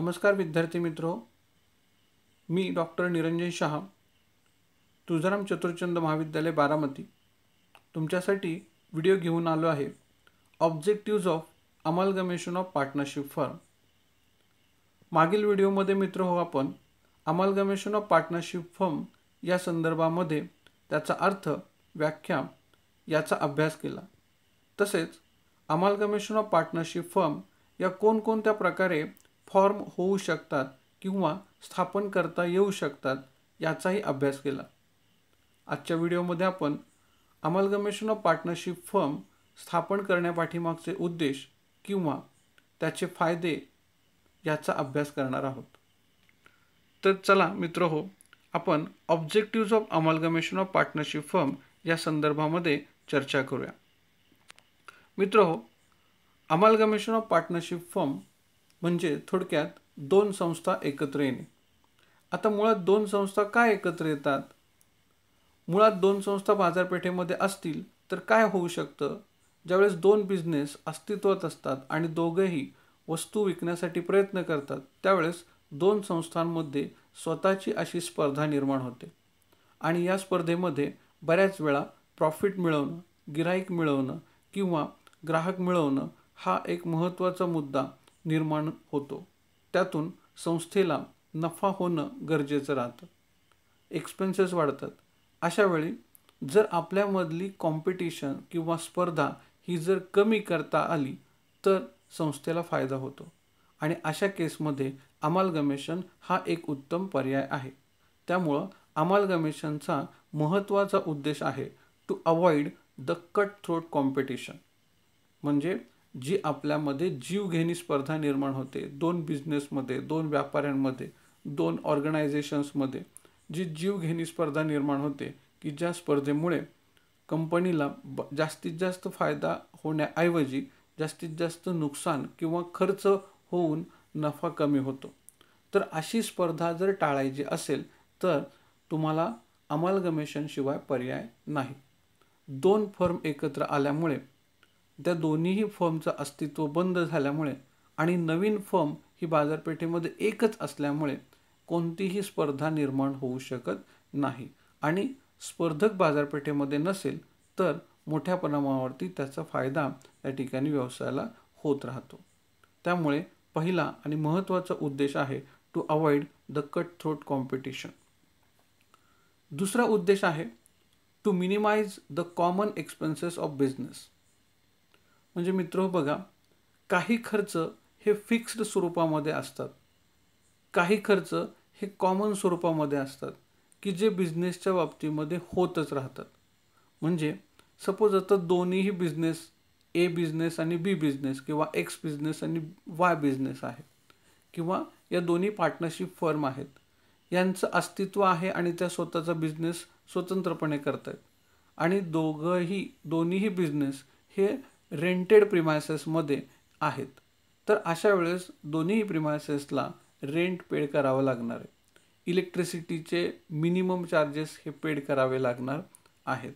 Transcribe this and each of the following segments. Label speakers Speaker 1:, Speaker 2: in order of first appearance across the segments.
Speaker 1: नमस्कार विद्यार्थी मित्रो मी डॉक्टर निरंजन शहा तुळजाराम चतुर्चंद महाविद्यालय बारामती तुमच्यासाठी व्हिडिओ घेऊन आलो आहे objectives of amalgamation of partnership firm मागील व्हिडिओमध्ये मित्र हो आपण अमलगमेशन ऑफ पार्टनरशिप फर्म या संदर्भामध्ये त्याचा अर्थ व्याख्या याचा अभ्यास केला तसेच अमलगमेशन ऑफ पार्टनरशिप फर्म या कोणकोणत्या प्रकारे फॉर्म होऊ शकतात किंवा स्थापन करता येऊ शकतात याचाही अभ्यास केला आजच्या व्हिडिओमध्ये आपण अमलगमेशन ऑफ पार्टनरशिप फर्म स्थापन करण्यापाठीमागचे उद्देश किंवा त्याचे फायदे याचा अभ्यास करणार आहोत तर चला मित्र हो आपण objectives of amalgamation of partnership firm या संदर्भामध्ये चर्चा करूया मित्र हो अमलगमेशन ऑफ पार्टनरशिप फर्म म्हणजे थोडक्यात दोन संस्था एकत्र येणे आता मुळात दोन संस्था काय एकत्र येतात मुळात दोन संस्था बाजारपेठेमध्ये असतील तर काय होऊ शकतं ज्यावेळेस दोन बिझनेस अस्तित्वात असतात आणि दोघेही वस्तू विकण्यासाठी प्रयत्न करतात त्यावेळेस दोन संस्थांमध्ये स्वतःची अशी स्पर्धा निर्माण होते आणि या स्पर्धेमध्ये बऱ्याच वेळा प्रॉफिट मिळवणं गिराईक मिळवणं किंवा ग्राहक मिळवणं हा एक महत्त्वाचा मुद्दा निर्माण होतो त्यातून संस्थेला नफा होणं गरजेचं राहतं एक्सपेन्सेस वाढतात अशावेळी जर आपल्यामधली कॉम्पिटिशन किंवा स्पर्धा ही जर कमी करता आली तर संस्थेला फायदा होतो आणि अशा केसमध्ये अमालगमेशन हा एक उत्तम पर्याय आहे त्यामुळं अमालगमेशनचा महत्त्वाचा उद्देश आहे to avoid the cut throat competition म्हणजे जी आपल्यामध्ये जीवघेणी स्पर्धा निर्माण होते दोन बिझनेसमध्ये दोन व्यापाऱ्यांमध्ये दोन ऑर्गनायझेशन्समध्ये जी जीवघेणी स्पर्धा निर्माण होते की ज्या स्पर्धेमुळे कंपनीला ब जास्तीत जास्त फायदा होण्याऐवजी जास्तीत जास्त नुकसान किंवा खर्च होऊन नफा कमी होतो तर अशी स्पर्धा जर टाळायची असेल तर तुम्हाला अमालगमेशनशिवाय पर्याय नाही दोन फर्म एकत्र आल्यामुळे त्या दोन्हीही फर्मचं अस्तित्व बंद झाल्यामुळे आणि नवीन फर्म ही बाजारपेठेमध्ये एकच असल्यामुळे कोणतीही स्पर्धा निर्माण होऊ शकत नाही आणि स्पर्धक बाजारपेठेमध्ये नसेल तर मोठ्या प्रमाणावरती त्याचा फायदा त्या ठिकाणी व्यवसायाला होत राहतो त्यामुळे पहिला आणि महत्त्वाचा उद्देश आहे to avoid the cut throat competition दुसरा उद्देश आहे to minimise the common expenses of business म्हणजे मित्र बघा काही खर्च हे फिक्स्ड स्वरूपामध्ये असतात काही खर्च हे कॉमन स्वरूपामध्ये असतात की जे बिझनेसच्या बाबतीमध्ये होतच राहतात म्हणजे सपोज आता दोन्हीही बिझनेस ए बिझनेस आणि बी बिझनेस किंवा एक्स बिझनेस आणि वाय बिझनेस आहे किंवा या दोन्ही पार्टनरशिप फर्म आहेत यांचं अस्तित्व आहे आणि त्या स्वतःचा बिझनेस स्वतंत्रपणे करत आहेत आणि दोघंही दोन्हीही बिझनेस हे रेंटेड प्रिमायसेसमध्ये आहेत तर अशा वेळेस दोन्ही प्रिमायसेसला रेंट पेड करावं लागणार आहे इलेक्ट्रिसिटीचे मिनिमम चार्जेस हे पेड करावे लागणार आहेत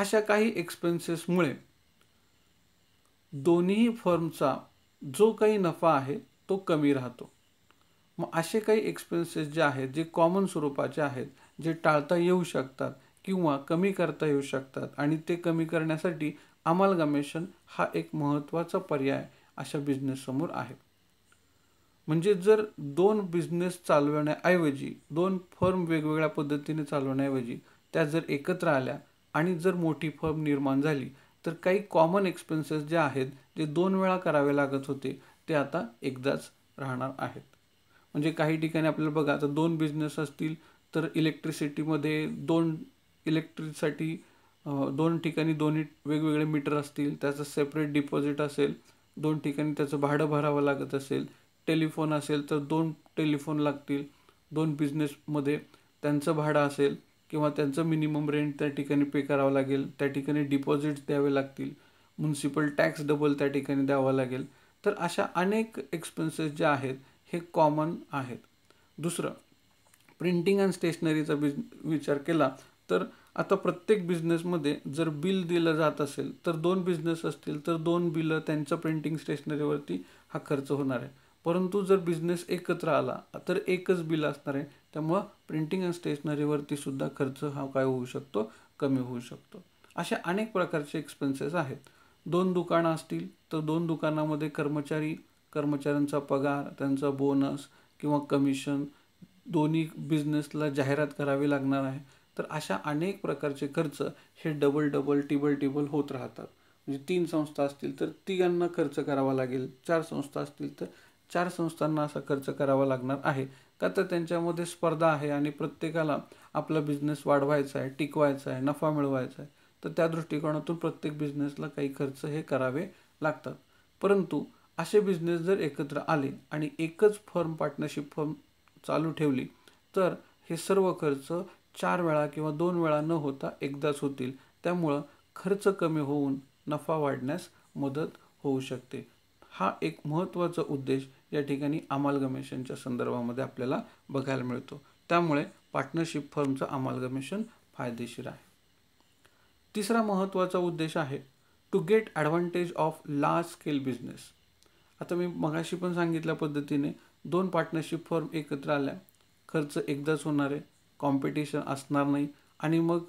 Speaker 1: अशा काही एक्सपेन्सेसमुळे दोन्ही फर्मचा जो काही नफा आहे तो कमी राहतो मग असे काही एक्सपेन्सेस जे आहेत जे कॉमन स्वरूपाचे आहेत जे टाळता येऊ शकतात किंवा कमी करता येऊ शकतात आणि ते कमी करण्यासाठी अमालगमेशन हा एक महत्त्वाचा पर्याय अशा बिझनेससमोर आहे म्हणजे जर दोन बिझनेस चालवण्याऐवजी दोन फर्म वेगवेगळ्या पद्धतीने चालवण्याऐवजी त्या जर एकत्र आल्या आणि जर मोठी फर्म निर्माण झाली तर काही कॉमन एक्सपेन्सेस जे आहेत जे दोन वेळा करावे लागत होते ते आता एकदाच राहणार आहेत म्हणजे काही ठिकाणी आपल्याला बघा आता दोन बिझनेस असतील तर इलेक्ट्रिसिटीमध्ये दोन इलेक्ट्रिकसाठी दोन ठिकाणी दोन्ही वेगवेगळे मीटर असतील त्याचं सेपरेट डिपॉझिट असेल दोन ठिकाणी त्याचं भाडं भरावं लागत असेल टेलिफोन असेल तर दोन टेलिफोन लागतील दोन बिझनेसमध्ये त्यांचं भाडं असेल किंवा त्यांचं मिनिमम रेंट त्या ठिकाणी पे करावं लागेल त्या ठिकाणी डिपॉझिट द्यावे लागतील म्युन्सिपल टॅक्स डबल त्या ठिकाणी द्यावा लागेल तर अशा अनेक एक्सपेन्सेस ज्या आहेत हे कॉमन आहेत दुसरं प्रिंटिंग अँड स्टेशनरीचा बिज विचार केला तर आता प्रत्येक बिझनेसमध्ये जर बिल दिलं जात असेल तर दोन बिझनेस असतील तर दोन बिलं त्यांच्या प्रिंटिंग स्टेशनरीवरती हा खर्च होणार आहे परंतु जर बिझनेस एकत्र आला तर एकच बिल असणार आहे त्यामुळं प्रिंटिंग आणि स्टेशनरीवरती सुद्धा खर्च हा काय होऊ शकतो कमी होऊ शकतो अशा अनेक प्रकारचे एक्सपेन्सेस आहेत दोन दुकानं असतील तर दोन दुकानामध्ये कर्मचारी कर्मचाऱ्यांचा पगार त्यांचा बोनस किंवा कमिशन दोन्ही बिझनेसला जाहिरात करावी लागणार आहे तर अशा अनेक प्रकारचे खर्च हे डबल डबल टिबल टिबल होत राहतात म्हणजे तीन संस्था असतील तर तिघांना खर्च करावा लागेल चार संस्था असतील तर चार संस्थांना असा खर्च करावा लागणार आहे का तर त्यांच्यामध्ये स्पर्धा आहे आणि प्रत्येकाला आपला बिझनेस वाढवायचा आहे टिकवायचा आहे नफा मिळवायचा आहे तर त्या दृष्टिकोनातून प्रत्येक बिझनेसला काही खर्च हे करावे लागतात परंतु असे बिझनेस जर एकत्र आले आणि एकच फर्म पार्टनरशिप फर्म चालू ठेवली तर हे सर्व खर्च चार वेळा किंवा दोन वेळा न होता एकदाच होतील त्यामुळं खर्च कमी होऊन नफा वाढण्यास मदत होऊ शकते हा एक महत्त्वाचा उद्देश या ठिकाणी अमालगमेशनच्या संदर्भामध्ये आपल्याला बघायला मिळतो त्यामुळे पार्टनरशिप फर्मचं अमालगमेशन फायदेशीर आहे तिसरा महत्त्वाचा उद्देश आहे to get advantage of large scale business आता मी मगाशी पण सांगितल्या पद्धतीने दोन पार्टनरशिप फर्म एकत्र आल्या खर्च एकदाच होणार आहे कॉम्पिटिशन असणार नाही आणि मग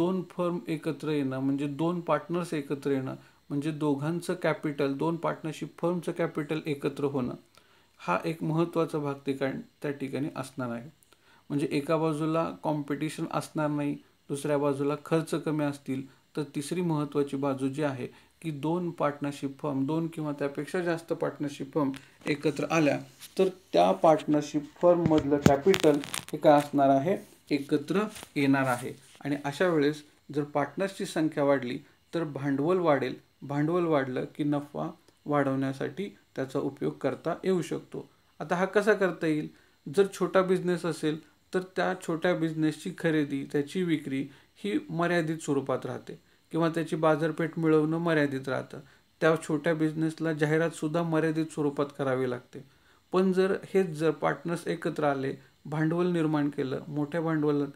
Speaker 1: दोन फर्म एकत्र येणं म्हणजे दोन पार्टनर्स एकत्र येणं म्हणजे दोघांचं कॅपिटल दोन पार्टनरशिप फर्मचं कॅपिटल एकत्र होणं हा एक महत्त्वाचा भाग ठिकाण त्या ठिकाणी असणार आहे म्हणजे एका बाजूला कॉम्पिटिशन असणार नाही दुसऱ्या बाजूला खर्च कमी असतील तर तिसरी महत्त्वाची बाजू जी आहे की दोन पार्टनरशिप फर्म दोन किंवा त्यापेक्षा जास्त पार्टनरशिप फर्म एकत्र आल्या तर त्या पार्टनरशिप फर्ममधलं कॅपिटल हे काय असणार आहे एकत्र येणार आहे आणि अशा वेळेस जर पार्टनर्सची संख्या वाढली तर भांडवल वाढेल भांडवल वाढलं की नफा वाढवण्यासाठी त्याचा उपयोग करता येऊ शकतो आता हा कसा करता येईल जर छोटा बिझनेस असेल तर त्या छोट्या बिझनेसची खरेदी त्याची विक्री ही मर्यादित स्वरूपात राहते किंवा त्याची बाजारपेठ मिळवणं मर्यादित राहतं त्या छोट्या बिझनेसला जाहिरातसुद्धा मर्यादित स्वरूपात करावी लागते पण जर हेच जर पार्टनर्स एकत्र आले भांडवल निर्माण केलं मोठ्या भांडवलात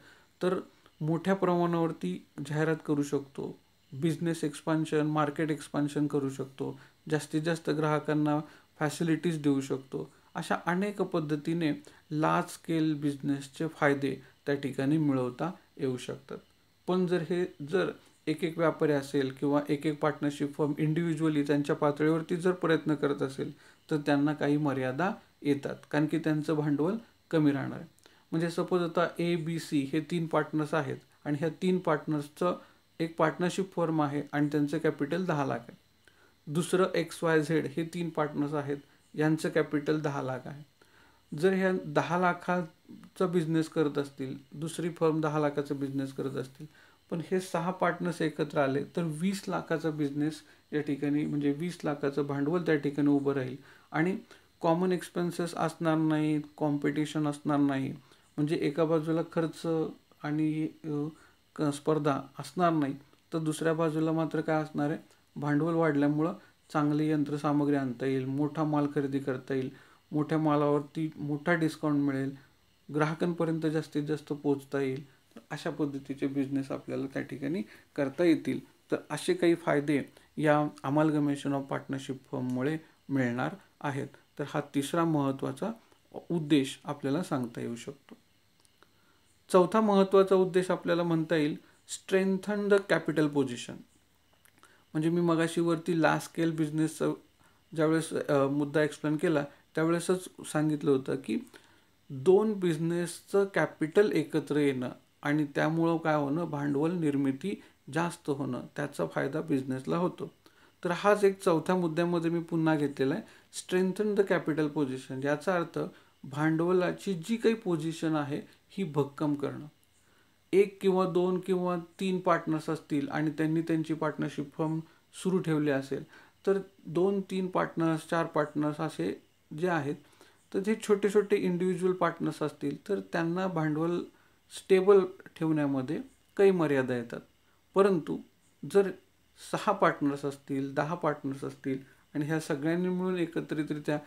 Speaker 1: तर मोठ्या प्रमाणावरती जाहिरात करू शकतो बिझनेस एक्सपान्शन मार्केट एक्सपान्शन करू शकतो जास्तीत जास्त ग्राहकांना फॅसिलिटीज देऊ शकतो अशा अनेक पद्धतीने लार्ज स्केल बिझनेसचे फायदे त्या ठिकाणी मिळवता येऊ शकतात पण जर हे जर एक एक व्यापारी असेल किंवा एक एक पार्टनरशिप फॉर्म इंडिव्हिज्युअली त्यांच्या पातळीवरती जर प्रयत्न करत असेल तर त्यांना काही मर्यादा येतात कारण की त्यांचं भांडवल कमी राहणार आहे म्हणजे सपोज आता ए बी सी हे तीन पार्टनर्स आहेत आणि ह्या तीन पार्टनर्सचं एक पार्टनरशिप फर्म आहे आणि त्यांचं कॅपिटल दहा लाख आहे दुसरं एक्स वाय झेड हे तीन पार्टनर्स आहेत यांचं कॅपिटल दहा लाख आहे जर ह्या दहा लाखाचा बिझनेस करत असतील दुसरी फर्म दहा लाखाचा बिझनेस करत असतील पण हे सहा पार्टनर्स एकत्र आले तर वीस लाखाचा बिझनेस या ठिकाणी म्हणजे वीस लाखाचं भांडवल त्या ठिकाणी उभं राहील आणि कॉमन एक्सपेन्सेस असणार नाहीत कॉम्पिटिशन असणार नाही म्हणजे एका बाजूला खर्च आणि स्पर्धा असणार नाही तर दुसऱ्या बाजूला मात्र काय असणार आहे भांडवल वाढल्यामुळं चांगली यंत्रसामग्री आणता येईल मोठा माल खरेदी करता येईल मोठ्या मालावरती मोठा डिस्काउंट मिळेल ग्राहकांपर्यंत जास्तीत जास्त पोचता येईल अशा पद्धतीचे बिझनेस आपल्याला त्या ठिकाणी करता येतील तर असे काही फायदे या अमालगमेशन ऑफ पार्टनरशिप फॉर्ममुळे मिळणार आहेत तर हा तिसरा महत्त्वाचा उद्देश आपल्याला सांगता येऊ शकतो चौथा महत्त्वाचा उद्देश आपल्याला म्हणता येईल स्ट्रेंथन द कॅपिटल पोझिशन म्हणजे मी मगाशीवरती लास्ट स्केल बिझनेसचा ज्यावेळेस मुद्दा एक्सप्लेन केला त्यावेळेसच सांगितलं होतं की दोन बिझनेसचं कॅपिटल एकत्र येणं आणि त्यामुळं काय होणं भांडवल निर्मिती जास्त होणं त्याचा फायदा बिझनेसला होतो तर हाच एक चौथ्या मुद्द्यामध्ये मी पुन्हा घेतलेला आहे स्ट्रेंथन द कॅपिटल पोझिशन याचा अर्थ भांडवलाची जी काही पोझिशन आहे ही भक्कम करणं एक किंवा दोन किंवा तीन पार्टनर्स असतील आणि त्यांनी त्यांची पार्टनरशिप फॉर्म सुरू ठेवली असेल तर दोन तीन पार्टनर्स चार पार्टनर्स असे जे आहेत तर जे छोटे छोटे इंडिव्हिज्युअल पार्टनर्स असतील तर त्यांना भांडवल स्टेबल ठेवण्यामध्ये काही मर्यादा येतात परंतु जर सहा पार्टनर्स असतील दहा पार्टनर्स असतील आणि ह्या सगळ्यांनी मिळून एकत्रितरित्या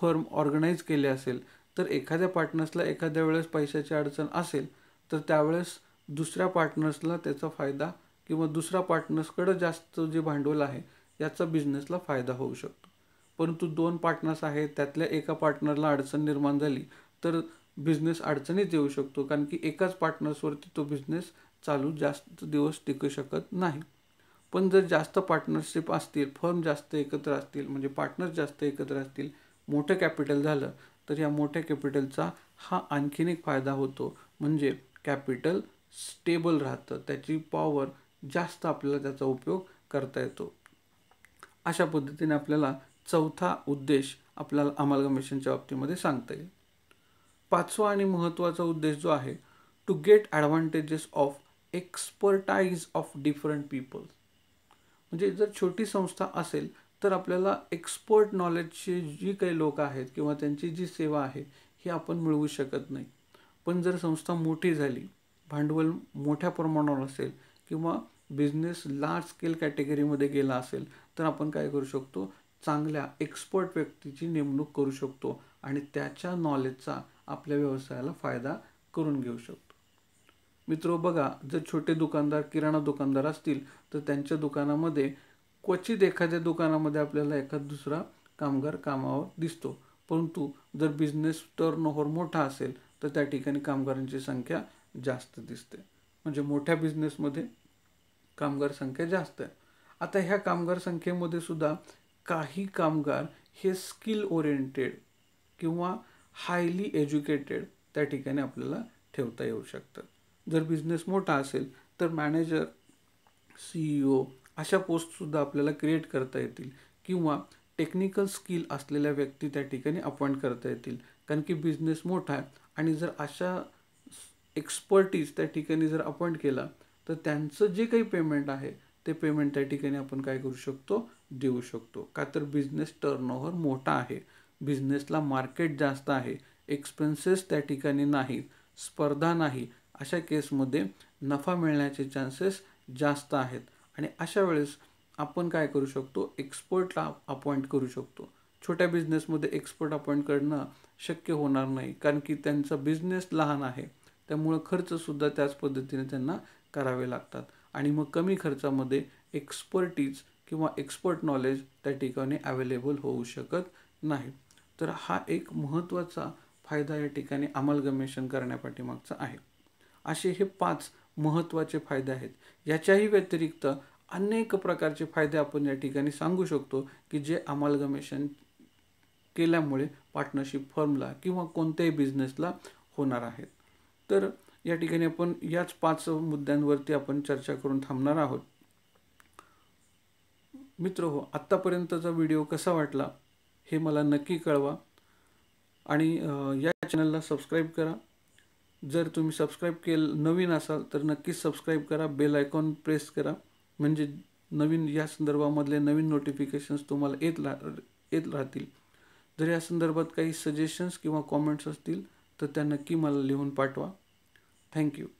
Speaker 1: फर्म ऑर्गनाईज केले असेल तर एखाद्या पार्टनर्सला एखाद्या वेळेस पैशाची अडचण असेल तर त्यावेळेस दुसऱ्या पार्टनर्सला त्याचा फायदा किंवा दुसऱ्या पार्टनर्सकडं जास्त जे भांडवल आहे याचा बिझनेसला फायदा होऊ शकतो परंतु दोन पार्टनर्स आहेत त्यातल्या एका पार्टनरला अडचण निर्माण झाली तर बिझनेस अडचणीत येऊ शकतो कारण की एकाच पार्टनर्सवरती तो बिझनेस चालू जास्त दिवस टिकू शकत नाही पण जर जास्त पार्टनरशिप असतील फर्म जास्त एकत्र असतील म्हणजे पार्टनर जास्त एकत्र असतील मोठं कॅपिटल झालं तर या मोठ्या कॅपिटलचा हा आणखीन एक फायदा होतो म्हणजे कॅपिटल स्टेबल राहतं त्याची पॉवर जास्त आपल्याला त्याचा उपयोग करता येतो अशा पद्धतीने आपल्याला चौथा उद्देश आपल्याला अमालगमेशनच्या बाबतीमध्ये सांगता येईल पाचवा आणि महत्त्वाचा उद्देश जो आहे to get advantages of expertise of different peoples म्हणजे जर छोटी संस्था असेल तर आपल्याला एक्सपर्ट नॉलेजची जी काही लोक आहेत किंवा त्यांची जी सेवा आहे ही आपण मिळवू शकत नाही पण जर संस्था मोठी झाली भांडवल मोठ्या प्रमाणावर असेल किंवा बिझनेस लार्ज स्केल कॅटेगरीमध्ये गेला असेल तर आपण काय करू शकतो चांगल्या एक्सपर्ट व्यक्तीची नेमणूक करू शकतो आणि त्याच्या नॉलेजचा आपल्या व्यवसायाला फायदा करून घेऊ शकतो मित्रो बघा जर छोटे दुकानदार किराणा दुकानदार असतील तर त्यांच्या दुकानामध्ये क्वचित एखाद्या दुकानामध्ये आपल्याला एखाद दुसरा कामगार कामावर दिसतो परंतु जर बिझनेस टर्नओव्हर मोठा असेल तर त्या ठिकाणी कामगारांची संख्या जास्त दिसते म्हणजे मोठ्या बिझनेसमध्ये कामगार संख्या जास्त आहे आता ह्या कामगार संख्येमध्ये सुद्धा काही कामगार हे स्किल ओरिएंटेड किंवा हायली एज्युकेटेड त्या ठिकाणी आपल्याला ठेवता येऊ शकतात जर बिझनेस मोठा असेल तर मॅनेजर सी ई ओ अशा पोस्टसुद्धा आपल्याला क्रिएट करता येतील किंवा टेक्निकल स्किल असलेल्या व्यक्ती त्या ठिकाणी अपॉइंट करता येतील कारण की बिझनेस मोठा आहे आणि जर अशा एक्सपर्टीज त्या ठिकाणी जर अपॉइंट केला तर त्यांचं जे काही पेमेंट आहे ते पेमेंट त्या ठिकाणी आपण काय करू शकतो देऊ शकतो का तर बिझनेस टर्नओव्हर मोठा आहे बिझनेसला मार्केट जास्त आहे एक्सपेन्सेस त्या ठिकाणी नाहीत स्पर्धा नाही अशा केसमध्ये नफा मिळण्याचे चान्सेस जास्त आहेत आणि अशा वेळेस आपण काय करू शकतो एक्सपर्टला अपॉइंट करू शकतो छोट्या बिझनेसमध्ये एक्सपर्ट अपॉइंट करणं शक्य होणार नाही कारण की त्यांचा बिझनेस लहान आहे त्यामुळं खर्चसुद्धा त्याच पद्धतीने त्यांना करावे लागतात आणि मग कमी खर्चामध्ये एक्सपर्टीज किंवा एक्सपर्ट नॉलेज त्या ठिकाणी अवेलेबल होऊ शकत नाही तर हा एक महत्त्वाचा फायदा या ठिकाणी अमलगमेशन करण्यापाठीमागचा आहे असे हे पाच महत्त्वाचे फायदे आहेत याच्याही व्यतिरिक्त अनेक प्रकारचे फायदे आपण या ठिकाणी सांगू शकतो की जे अमालगमेशन केल्यामुळे पार्टनरशिप फर्मला किंवा कोणत्याही बिझनेसला होणार आहेत तर या ठिकाणी आपण याच पाच मुद्द्यांवरती आपण चर्चा करून थांबणार आहोत मित्र हो आत्तापर्यंतचा व्हिडिओ कसा वाटला हे मला नक्की कळवा आणि या चॅनलला सबस्क्राईब करा जर तुम्ही सबस्क्राईब केल नवीन असाल तर नक्कीच सबस्क्राईब करा बेल आयकॉन प्रेस करा म्हणजे नवीन या संदर्भामधले नवीन नोटिफिकेशन्स तुम्हाला येत राह येत राहतील जर या संदर्भात काही सजेशन्स किंवा कॉमेंट्स असतील तर त्या नक्की मला लिहून पाठवा थँक्यू